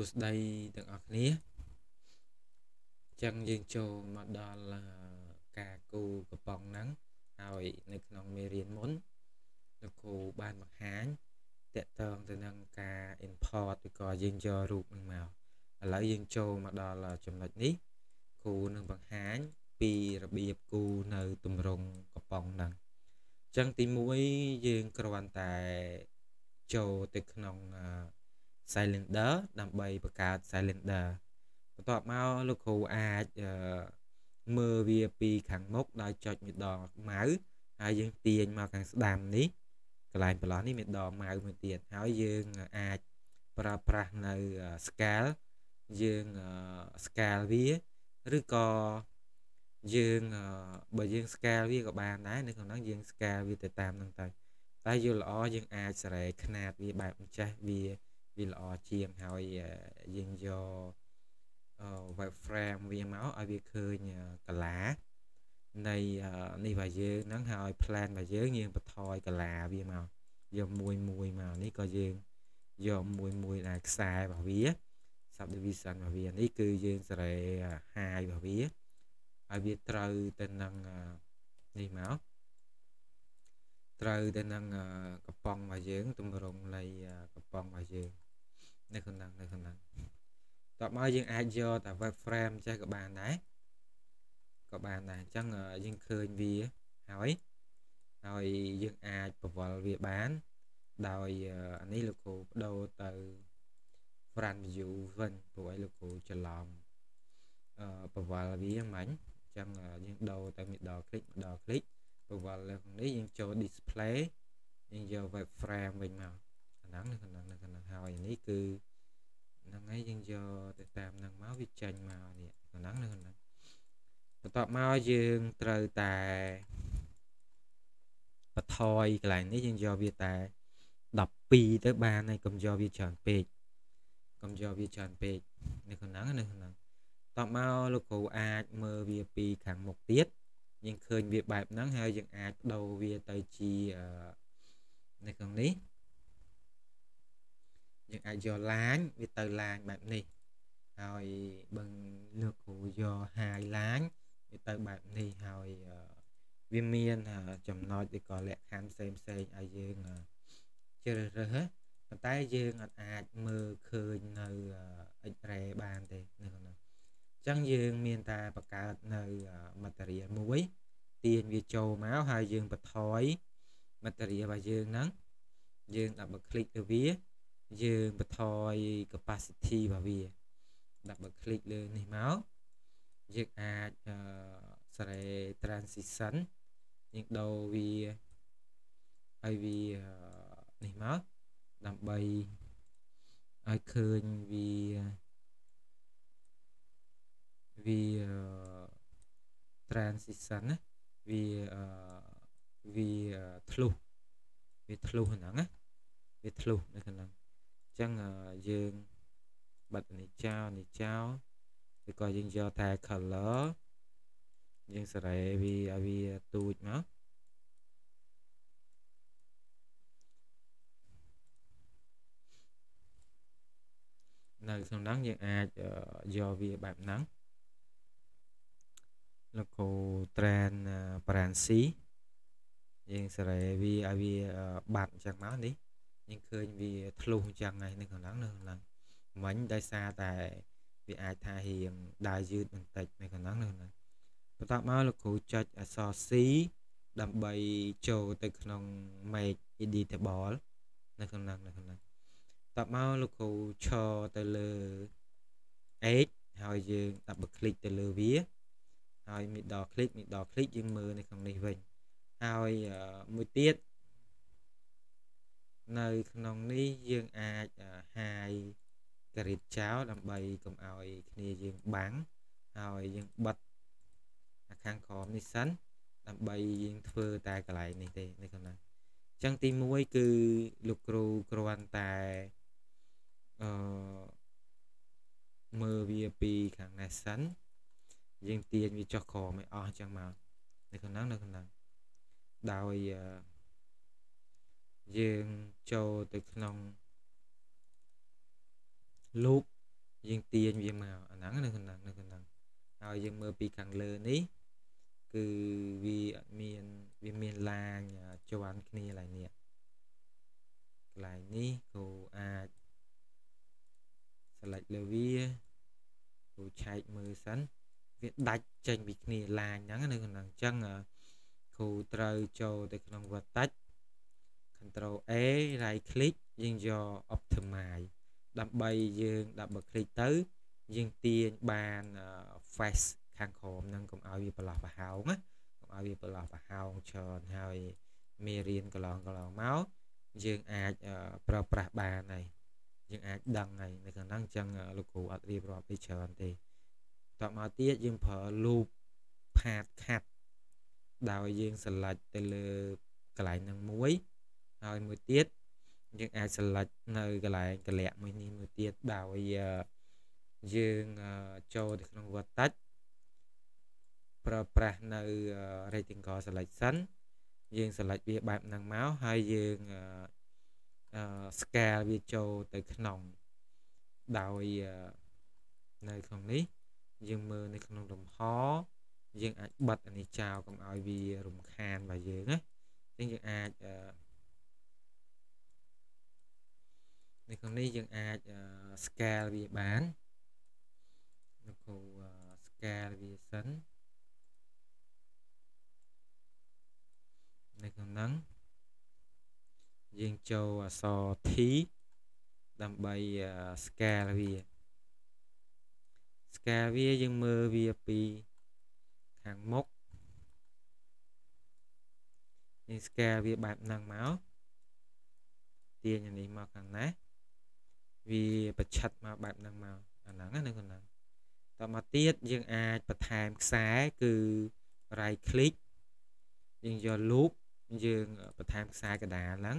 ួស្តីទាំងអស់គ្នាអញ្ចឹងយើងចូលមកដល់ការគូកំប៉ុងហ្នឹងហើយនៅក្នុងមេរៀនមុនលោកគ្រូបានបង្ហាញតកតងទៅនឹងការ import ឬក៏យើងយករូបហ្នឹងមកឥឡូវយើងចូលមកដល់ចំណុចនេះគ្រូនឹងបង្ហាញពីរបៀបគូនៅទម្រង់កំប៉ុងហ្នឹងអញ្ចឹងទី1យើងគ្រាន់តែចូលទៅក្នុងអឺ cylinder ដើម្បីបង្កើត cylinder បន្ទាប់មកលោកគ្រូអាចមើលវាពីខាងមុខដោយចុចម្ដងម៉ៅហើយយើងទាញមកខាងស្ដាំនេះកន្លែងប្រឡោះនេះមានដងម៉ៅមួយទៀតហើយយើងអាចប្រើប្រាស់នៅ scale យើង scale វាឬក៏យើងបើយើង scale វាក៏បានដែរនៅក្នុងហ្នឹងយើង scale វាទៅតាមហ្នឹងទៅតែយល់ល្អយើងអាចសេរីຂະຫນាត វាបែបម្ចាស់វាវាល្អជាងហើយយើងយក web frame វាមកឲ្យវាឃើញកលានៃនេះរបស់យើងហ្នឹងហើយ plan របស់យើងយើងបន្ថយកលាវាមកយកមួយមួយមកនេះក៏យើងយកមួយមួយដែរខ្សែរបស់វា subdivision របស់វានេះគឺយើងសេរីហាយរបស់វាហើយវាត្រូវទៅនឹងនេះមកត្រូវទៅនឹងកំប៉ុងរបស់យើងទម្រង់នៃកំប៉ុងរបស់យើងនៅក្នុងហ្នឹងនៅក្នុងហ្នឹងតបមកយើងអាចយកតា web frame ចេះក៏បានដែរក៏បានដែរអញ្ចឹងយើងឃើញវាហើយហើយយើងអាចបវលវាបានដោយអានេះលោកគ្រូបដូរទៅ front view វិញព្រោះឲ្យលោកគ្រូច្រឡំអឺបវលវាមិញអញ្ចឹងយើងដូរទៅ middle click middle click បវលនេះយើងចូល display យើងយក web frame វិញមកហ្នឹងហ្នឹងហ្នឹងហើយនេះគឺហ្នឹងហើយយើងយកទៅតាមហ្នឹងមកវាចាញ់មកនេះហ្នឹងហ្នឹងហ្នឹងបន្ទាប់មកយើងត្រូវតែបថយកន្លែងនេះយើងយកវាតែ12ទៅបានហើយកុំយកវាច្រើនពេកកុំយកវាច្រើនពេកនៅក្នុងហ្នឹងនៅក្នុងហ្នឹងតបមកលោកគ្រូអាចមើលវាពីខាងមុខទៀតយើងឃើញវាបែបហ្នឹងហើយយើងអាចបដូរវាទៅជានៅក្នុងនេះយើងអាចយកឡាញវាទៅឡាញបែបនេះហើយបើលោកគ្រូយកហាយឡាញវាទៅបែបនេះហើយវាមានចំណុចឬក៏លក្ខខណ្ឌផ្សេងផ្សេងឲ្យយើងជ្រើសរើសប៉ុន្តែយើងអាចមើលឃើញនៅអិចរ៉េបានទេនៅក្នុងនោះអញ្ចឹងយើងមានតែបង្កើតនៅ material មួយទាញវាចូលមកហើយយើងបន្ថយ material របស់យើងហ្នឹងយើងដាក់មកคลิกទៅវាយើងបន្ថយ capacity របស់វាដាក់បើ click លើនេះមកយើងអាចអឺសារ៉េ transition យើងដូរវាឲ្យវានេះមកដើម្បីឲ្យឃើញវាវា transition ណាវាវាធ្លុះវាធ្លុះហ្នឹងណាវាធ្លុះនៅកន្លងចឹងយើងបិទនេះចោលនេះចោលឬក៏យើងយកតែ color យើងសេរីវាឲ្យវាទូចមកនៅក្នុងហ្នឹងយើងអាចយកវាបែបហ្នឹងលោកគោ transparency យើងសេរីវាឲ្យវាបាត់អញ្ចឹងមកនេះយើងឃើញវាធ្លុះអញ្ចឹងហើយនៅខាងឡើងនៅខាងឡើងមិញដោយសារតែវាអាចថារៀងដើរយឺតបន្តិចនៅខាងឡើងនៅហ្នឹងបន្ទាប់មកលោកគ្រូចុចអក្សរ C ដើម្បីចូលទៅក្នុង make editable នៅខាងឡើងនៅខាងឡើងបន្ទាប់មកលោកគ្រូឈរទៅលើ H ហើយយើង double click ទៅលើវាហើយមីដល click មីដល click យើងមើលនៅក្នុងនេះវិញហើយមួយទៀតនៅក្នុងនេះយើងអាចហាយការ៉េតចោលដើម្បីកុំឲ្យគ្នាយើងបាំងហើយយើងបិទខាងក្រោមនេះសិនដើម្បីយើងធ្វើតែកន្លែងនេះទេនេះខាងណាអញ្ចឹងទី1គឺលោកគ្រូគ្រាន់តែអឺមើលវាពីខាងនេះសិនយើងទាញវាចុះក្រោមឲ្យអស់អញ្ចឹងមកនៅខាងហ្នឹងនៅខាងហ្នឹងដោយអឺយើងចូលទៅក្នុង loop យើងទាញវាមកអាហ្នឹងនៅក្នុងនៅក្នុងហើយយើងមើលពីខាងលើនេះគឺវាអត់មានវាមានឡាញជាន់គ្នាឡើយនេះកន្លែងនេះគូអាច select លើវាគូឆែកមើលសិនវាដាច់ចេញពីគ្នាឡាញហ្នឹងនៅក្នុងអញ្ចឹងគ្រូត្រូវចូលទៅក្នុង vertex Ctrl A right click យើងយក optimize ដើម្បីយើង double click ទៅយើងទាញបាន face ខាងក្រោមហ្នឹងកុំឲ្យវាប្រឡោះប្រហោងណាកុំឲ្យវាប្រឡោះប្រហោងច្រើនហើយមេរៀនកន្លងកន្លងមកយើងអាចប្រើប្រាស់បានហើយយើងអាចដឹងហើយនៅខាងហ្នឹងអញ្ចឹងលោកគ្រូអត់រៀបរាប់ពីច្រើនទេតបមកទៀតយើងប្រើ loop path cut ដោយយើង select ទៅលើកន្លែងហ្នឹងមួយហើយមួយទៀតយើងអាច select នៅកន្លែងកលាក់មួយនេះមួយទៀតដោយយើងចូលទៅក្នុង vertex ប្រើប្រាស់នៅ rectangle selection យើង select វាបែបហ្នឹងមកហើយយើង scale វាចូលទៅក្នុងដោយនៅក្នុងនេះយើងមើលនៅក្នុងលំហយើង អាចបិទអានេះចោលកុំឲ្យវារំខានរបស់យើងណាអញ្ចឹងយើងអាចនៅក្នុងនេះយើងអាច scale វាបាននៅគូ scale វាសិននៅក្នុងហ្នឹងយើងចូលអក្សរ T ដើម្បី scale វា scale វាយើងមើលវាពីខាងមុខយើង scale វាបែបហ្នឹងមកទាញនេះមកខាងណាវាប្រឆិតមកបែបហ្នឹងមកអាហ្នឹងណាកណ្ដឹងតមកទៀតយើងអាចបន្ថែមខ្សែគឺ right click យើងយក loop យើងបន្ថែមខ្សែកដាលហ្នឹង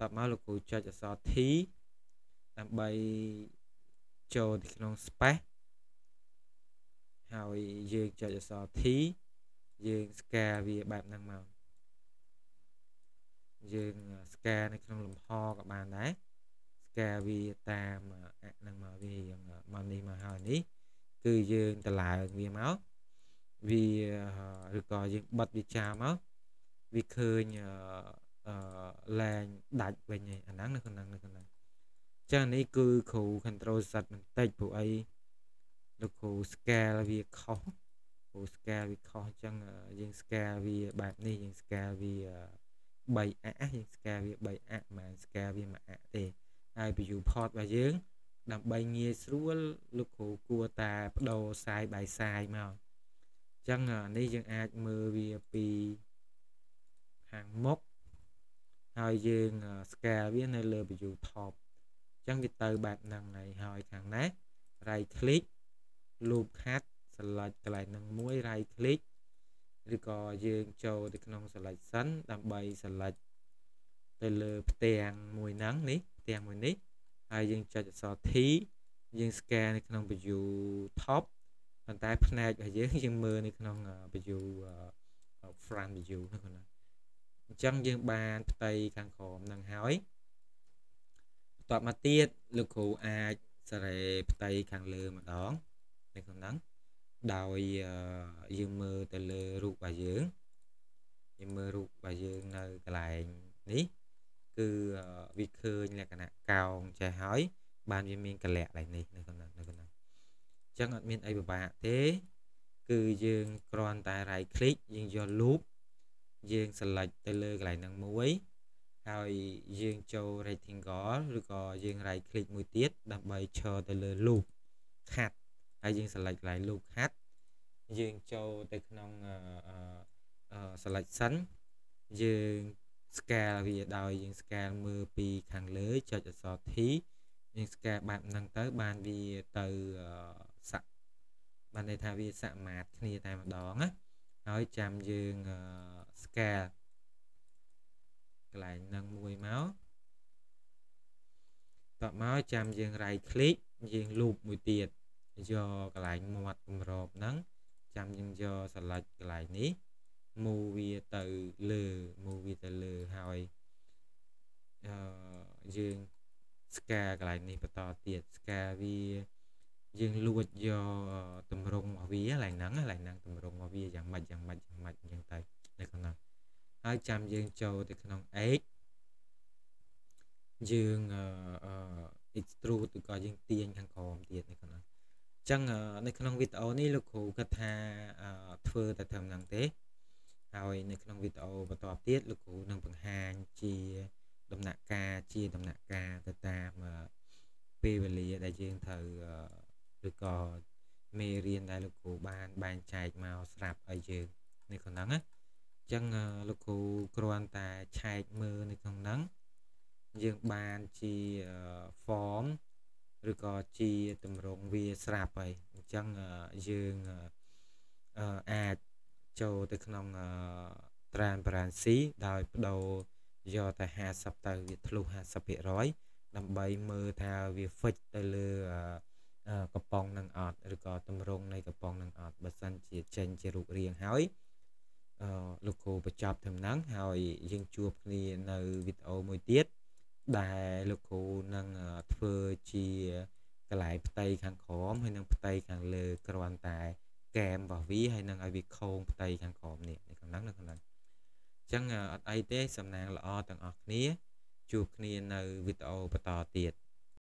តមកលោកគ្រូចុចអក្សរ T ដើម្បីចូលទៅក្នុង space ហើយយើងចុចអក្សរ T យើង scale វាបែបហ្នឹងមកយើង scale នៅក្នុងលំហក៏បានដែរផ្កាវាតាមអនឹងមកវាយើងមកនេះមកហើយនេះគឺយើងតឡើងវាមកវាឬក៏យើងបិទវាចាមកវាឃើញអឺលែងដាច់វិញឯអាហ្នឹងនៅក្នុងនៅក្នុងចឹងនេះគឺគ្រូ control set បន្តិចព្រោះអីលោកគ្រូ scale វាខុសព្រោះ scale វាខុសចឹងយើង scale វាបែបនេះយើង scale វា3អាយើង scale វា3អាមិន scale វា1អាទេហើយ view port របស់យើងដើម្បីងាយស្រួលលោកគ្រូគួរតែបដូរសាយបាយសាយមកអញ្ចឹងនេះយើងអាចមើលវាពីខាងមុខហើយយើង scale វានៅលើ view top អញ្ចឹងវាទៅបែបហ្នឹងហើយហើយខាងណា right click loop cut select កន្លែងហ្នឹងមួយ right click ឬក៏យើងចូលទៅក្នុង selection ដើម្បី select ទៅលើផ្ទាំងមួយហ្នឹងនេះផ្ទាំងមួយនេះហើយយើងចុចអក្សរ T យើង scan នៅក្នុង view top ប៉ុន្តែផ្នែករបស់យើងយើងមើលនៅក្នុង view front view ហ្នឹងណាអញ្ចឹងយើងបានផ្ទៃខាងក្រោមហ្នឹងហើយបន្ទាប់មកទៀតលោកគ្រូអាចសរេផ្ទៃខាងលើម្ដងនៅក្នុងហ្នឹងដោយយើងមើលទៅលើរូបរបស់យើងយើងមើលរូបរបស់យើងនៅកន្លែងនេះគឺវាឃើញលក្ខណៈកោងចេះហើយ បានវាមានកលៈដែរនេះនៅក្នុងនៅក្នុងអញ្ចឹងអត់មានអីពិបាកទេគឺយើងគ្រាន់តែ right click យើងយក loop យើង select ទៅលើកន្លែងហ្នឹងមួយហើយយើងចូល rectangle ឬក៏យើង right click មួយទៀតដើម្បីឈរទៅលើ loop ខាត់ហើយយើង select កន្លែង loop ខាត់យើងចូលទៅក្នុង selection យើង scale វាដោយយើង scale មើលពីខាងលើចុចអក្សរ T យើង scale បែបហ្នឹង ទៅ បានវាទៅស័កបានន័យថាវាសមាត្រគ្នាតែម្ដងណាហើយចាំយើង scale កន្លែងហ្នឹងមួយមកតបមកចាំយើង right click យើង loop មួយទៀតយកកន្លែងមាត់គម្របហ្នឹងចាំយើងយក select កន្លែងនេះ move វាទៅលើ move វាទៅលើហើយអឺយើងស្កាកន្លែងនេះបន្តទៀតស្កាវាយើងលួចយកតម្រងរបស់វាកន្លែងហ្នឹងកន្លែងហ្នឹងតម្រងរបស់វាយ៉ាងម៉េចយ៉ាងម៉េចយ៉ាងម៉េចអញ្ចឹងទៅនៅក្នុងហ្នឹងហើយចាំយើងចូលទៅក្នុង x យើងអឺ extrude ឬក៏យើងទាញខាងក្រោមទៀតនៅក្នុងហ្នឹងអញ្ចឹងនៅក្នុងវីដេអូនេះលោកគ្រូគាត់ថាធ្វើតែត្រឹមហ្នឹងទេហើយនៅក្នុងវីដេអូបន្តទៀតលោកគ្រូនឹងបង្ហាញជាដំណាក់កាលជាដំណាក់កាលទៅតាមពេលវេលាដែលយើងត្រូវឬក៏មេរៀនដែលលោកគ្រូបានបែងចែកមកស្រាប់ឲ្យយើងនៅក្នុងហ្នឹងណាចឹងលោកគ្រូគ្រាន់តែឆែកមើលនៅក្នុងហ្នឹងយើងបានជា form ឬក៏ជាតម្រងវាស្រាប់ហើយអញ្ចឹងយើងអាចចូលទៅក្នុងត្រានបរានស៊ីដោយបដូរយកតែ50ទៅវាធ្លុះ50%ដើម្បីមើលថាវាហ្វិចទៅលើកំប៉ុងនឹងអត់ឬក៏តម្រងនៃកំប៉ុងនឹងអត់បើសិនជាចេញជារូបរាងហើយអឺលោកគ្រូបញ្ចប់ត្រឹមហ្នឹងហើយ យើងជួបគ្នានៅវីដេអូមួយទៀតដែលលោកគ្រូនឹងធ្វើជាកន្លែងផ្ទៃខាងក្រោមហើយនិងផ្ទៃខាងលើគ្រាន់តែកែមរបស់វាហើយនឹងឲ្យវាខូងផ្ទៃខាងក្រោមនេះនេះខាងហ្នឹងនៅខាងហ្នឹងអញ្ចឹងអត់អីទេសំណាងល្អទាំងអស់គ្នាជួបគ្នានៅវីដេអូបន្តទៀត